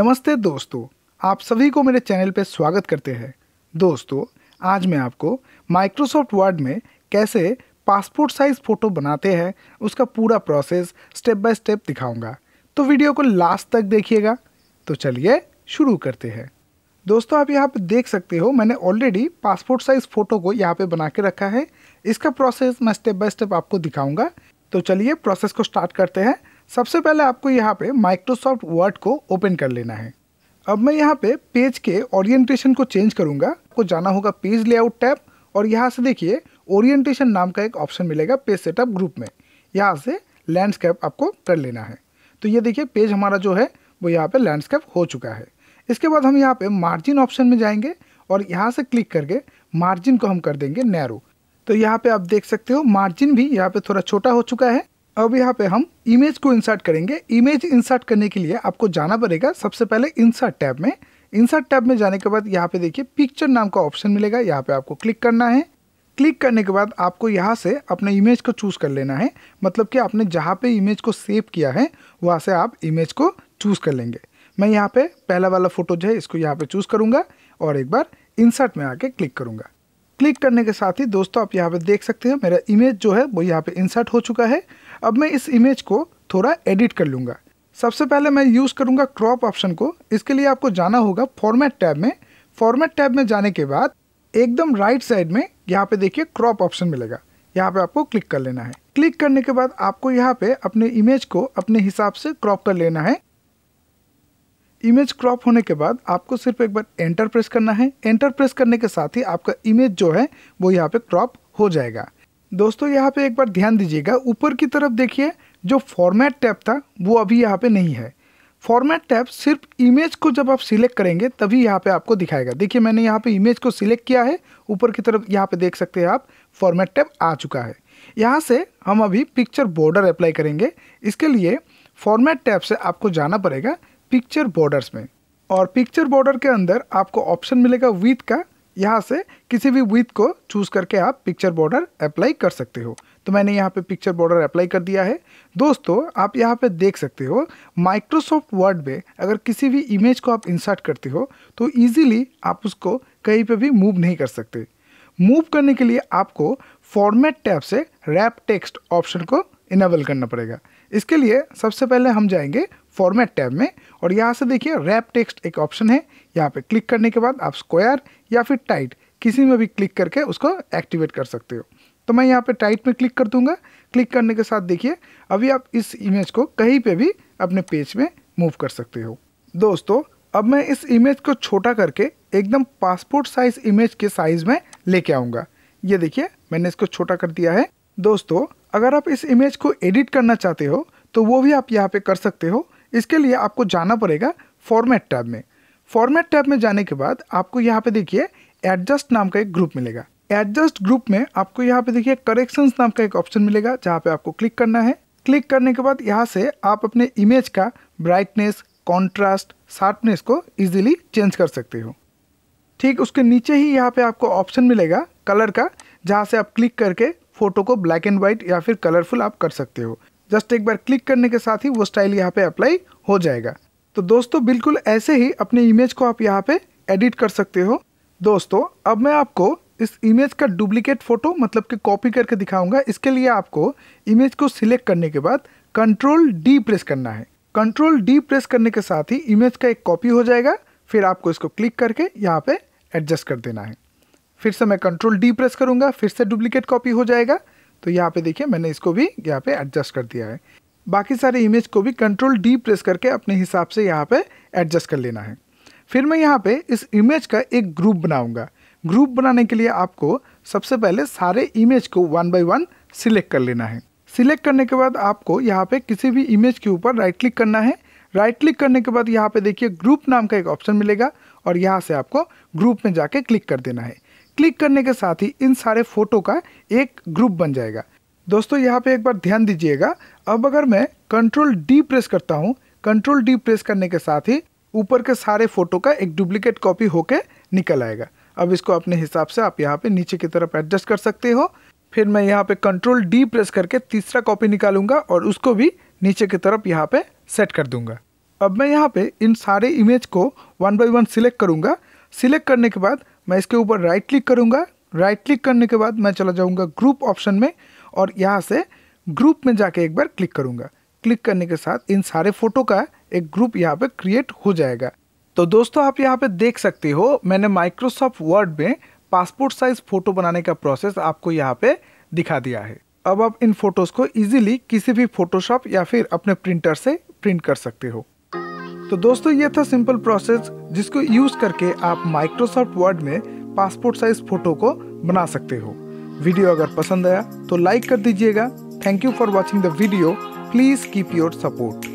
नमस्ते दोस्तों आप सभी को मेरे चैनल पर स्वागत करते हैं दोस्तों आज मैं आपको माइक्रोसॉफ्ट वर्ड में कैसे पासपोर्ट साइज़ फ़ोटो बनाते हैं उसका पूरा प्रोसेस स्टेप बाय स्टेप दिखाऊंगा तो वीडियो को लास्ट तक देखिएगा तो चलिए शुरू करते हैं दोस्तों आप यहाँ पर देख सकते हो मैंने ऑलरेडी पासपोर्ट साइज़ फ़ोटो को यहाँ पर बना के रखा है इसका प्रोसेस मैं स्टेप बाय स्टेप आपको दिखाऊंगा तो चलिए प्रोसेस को स्टार्ट करते हैं सबसे पहले आपको यहाँ पे माइक्रोसॉफ्ट वर्ड को ओपन कर लेना है अब मैं यहाँ पे पेज के ओरिएंटेशन को चेंज करूँगा आपको जाना होगा पेज लेआउट टैब और यहाँ से देखिए ओरिएंटेशन नाम का एक ऑप्शन मिलेगा पेज सेटअप ग्रुप में यहाँ से लैंडस्केप आपको कर लेना है तो ये देखिए पेज हमारा जो है वो यहाँ पे लैंडस्केप हो चुका है इसके बाद हम यहाँ पे मार्जिन ऑप्शन में जाएंगे और यहाँ से क्लिक करके मार्जिन को हम कर देंगे नैरो तो यहाँ पे आप देख सकते हो मार्जिन भी यहाँ पे थोड़ा छोटा हो चुका है अब यहाँ पे हम इमेज को इंसर्ट करेंगे इमेज इंसर्ट करने के लिए आपको जाना पड़ेगा सबसे पहले इंसर्ट टैब में इंसर्ट टैब में जाने के बाद यहाँ पे देखिए पिक्चर नाम का ऑप्शन मिलेगा यहाँ पे आपको क्लिक करना है क्लिक करने के बाद आपको यहाँ से अपने इमेज को चूज़ कर लेना है मतलब कि आपने जहाँ पे इमेज को सेव किया है वहाँ से आप इमेज को चूज़ कर लेंगे मैं यहाँ पे पहला वाला फ़ोटो जो है इसको यहाँ पे चूज़ करूँगा और एक बार इंसर्ट में आके क्लिक करूँगा क्लिक करने के साथ ही दोस्तों आप यहाँ पे देख सकते हो मेरा इमेज जो है वो यहाँ पे इंसर्ट हो चुका है अब मैं इस इमेज को थोड़ा एडिट कर लूँगा सबसे पहले मैं यूज़ करूँगा क्रॉप ऑप्शन को इसके लिए आपको जाना होगा फॉर्मेट टैब में फॉर्मेट टैब में जाने के बाद एकदम राइट साइड में यहाँ पे देखिए क्रॉप ऑप्शन मिलेगा यहाँ पे आपको क्लिक कर लेना है क्लिक करने के बाद आपको यहाँ पे अपने इमेज को अपने हिसाब से क्रॉप कर लेना है इमेज क्रॉप होने के बाद आपको सिर्फ एक बार एंटर प्रेस करना है एंटर प्रेस करने के साथ ही आपका इमेज जो है वो यहाँ पे क्रॉप हो जाएगा दोस्तों यहाँ पे एक बार ध्यान दीजिएगा ऊपर की तरफ देखिए जो फॉर्मेट टैब था वो अभी यहाँ पे नहीं है फॉर्मेट टैब सिर्फ इमेज को जब आप सिलेक्ट करेंगे तभी यहाँ पे आपको दिखाएगा देखिए मैंने यहाँ पे इमेज को सिलेक्ट किया है ऊपर की तरफ यहाँ पे देख सकते हैं आप फॉर्मेट टैब आ चुका है यहाँ से हम अभी पिक्चर बॉर्डर अप्लाई करेंगे इसके लिए फॉर्मेट टैब से आपको जाना पड़ेगा पिक्चर बॉर्डर्स में और पिक्चर बॉर्डर के अंदर आपको ऑप्शन मिलेगा विथ का यहाँ से किसी भी विथ को चूज़ करके आप पिक्चर बॉर्डर अप्लाई कर सकते हो तो मैंने यहाँ पे पिक्चर बॉर्डर अप्लाई कर दिया है दोस्तों आप यहाँ पे देख सकते हो माइक्रोसॉफ्ट वर्ड में अगर किसी भी इमेज को आप इंसर्ट करते हो तो ईजिली आप उसको कहीं पर भी मूव नहीं कर सकते मूव करने के लिए आपको फॉर्मेट टैब से रैप टेक्स्ट ऑप्शन को इनेबल करना पड़ेगा इसके लिए सबसे पहले हम जाएंगे फॉर्मेट टैब में और यहाँ से देखिए रैप टेक्स्ट एक ऑप्शन है यहाँ पे क्लिक करने के बाद आप स्क्वायर या फिर टाइट किसी में भी क्लिक करके उसको एक्टिवेट कर सकते हो तो मैं यहाँ पे टाइट में क्लिक कर दूंगा क्लिक करने के साथ देखिए अभी आप इस इमेज को कहीं पे भी अपने पेज में मूव कर सकते हो दोस्तों अब मैं इस इमेज को छोटा करके एकदम पासपोर्ट साइज इमेज के साइज में लेके आऊँगा ये देखिए मैंने इसको छोटा कर दिया है दोस्तों अगर आप इस इमेज को एडिट करना चाहते हो तो वो भी आप यहाँ पे कर सकते हो इसके लिए आपको जाना पड़ेगा फॉर्मेट टैब में फॉर्मेट टैब में जाने के बाद आपको यहाँ पे देखिए एडजस्ट नाम का एक ग्रुप मिलेगा एडजस्ट ग्रुप में आपको यहाँ पे देखिए करेक्शंस नाम का एक ऑप्शन मिलेगा जहाँ पे आपको क्लिक करना है क्लिक करने के बाद यहाँ से आप अपने इमेज का ब्राइटनेस कॉन्ट्रास्ट शार्पनेस को इजिली चेंज कर सकते हो ठीक उसके नीचे ही यहाँ पे आपको ऑप्शन मिलेगा कलर का जहाँ से आप क्लिक करके फ़ोटो को ब्लैक एंड व्हाइट या फिर कलरफुल आप कर सकते हो जस्ट एक बार क्लिक करने के साथ ही वो स्टाइल यहाँ पे अप्लाई हो जाएगा तो दोस्तों बिल्कुल ऐसे ही अपने इमेज को आप यहाँ पे एडिट कर सकते हो दोस्तों अब मैं आपको इस इमेज का डुप्लीकेट फोटो मतलब कि कॉपी करके दिखाऊंगा इसके लिए आपको इमेज को सिलेक्ट करने के बाद कंट्रोल डी प्रेस करना है कंट्रोल डी प्रेस करने के साथ ही इमेज का एक कॉपी हो जाएगा फिर आपको इसको क्लिक करके यहाँ पे एडजस्ट कर देना है फिर से मैं कंट्रोल डी प्रेस करूँगा फिर से डुप्लीकेट कॉपी हो जाएगा तो यहाँ पे देखिए मैंने इसको भी यहाँ पे एडजस्ट कर दिया है बाकी सारे इमेज को भी कंट्रोल डी प्रेस करके अपने हिसाब से यहाँ पे एडजस्ट कर लेना है फिर मैं यहाँ पे इस इमेज का एक ग्रुप बनाऊंगा ग्रुप बनाने के लिए आपको सबसे पहले सारे इमेज को वन बाई वन सिलेक्ट कर लेना है सिलेक्ट करने के बाद आपको यहाँ पे किसी भी इमेज के ऊपर राइट क्लिक करना है राइट क्लिक करने के बाद यहाँ पे देखिए ग्रुप नाम का एक ऑप्शन मिलेगा और यहाँ से आपको ग्रुप में जाके क्लिक कर देना है क्लिक करने के साथ ही इन सारे फोटो का एक ग्रुप बन जाएगा दोस्तों यहाँ पे एक बार ध्यान दीजिएगा अब अगर मैं कंट्रोल डी प्रेस करता हूँ कंट्रोल डी प्रेस करने के साथ ही ऊपर के सारे फोटो का एक डुप्लीकेट कॉपी होके निकल आएगा अब इसको अपने हिसाब से आप यहाँ पे नीचे की तरफ एडजस्ट कर सकते हो फिर मैं यहाँ पे कंट्रोल डी प्रेस करके तीसरा कॉपी निकालूंगा और उसको भी नीचे की तरफ यहाँ पे सेट कर दूंगा अब मैं यहाँ पे इन सारे इमेज को वन बाई वन सिलेक्ट करूंगा सिलेक्ट करने के बाद मैं इसके ऊपर राइट क्लिक करूँगा राइट क्लिक करने के बाद मैं चला जाऊँगा ग्रुप ऑप्शन में और यहाँ से ग्रुप में जाके एक बार क्लिक करूँगा क्लिक करने के साथ इन सारे फोटो का एक ग्रुप यहाँ पे क्रिएट हो जाएगा तो दोस्तों आप यहाँ पे देख सकते हो मैंने माइक्रोसॉफ्ट वर्ड में पासपोर्ट साइज फ़ोटो बनाने का प्रोसेस आपको यहाँ पे दिखा दिया है अब आप इन फोटोज़ को इजीली किसी भी फोटोशॉप या फिर अपने प्रिंटर से प्रिंट कर सकते हो तो दोस्तों ये था सिंपल प्रोसेस जिसको यूज करके आप माइक्रोसॉफ्ट वर्ड में पासपोर्ट साइज फोटो को बना सकते हो वीडियो अगर पसंद आया तो लाइक कर दीजिएगा thank you for watching the video please keep your support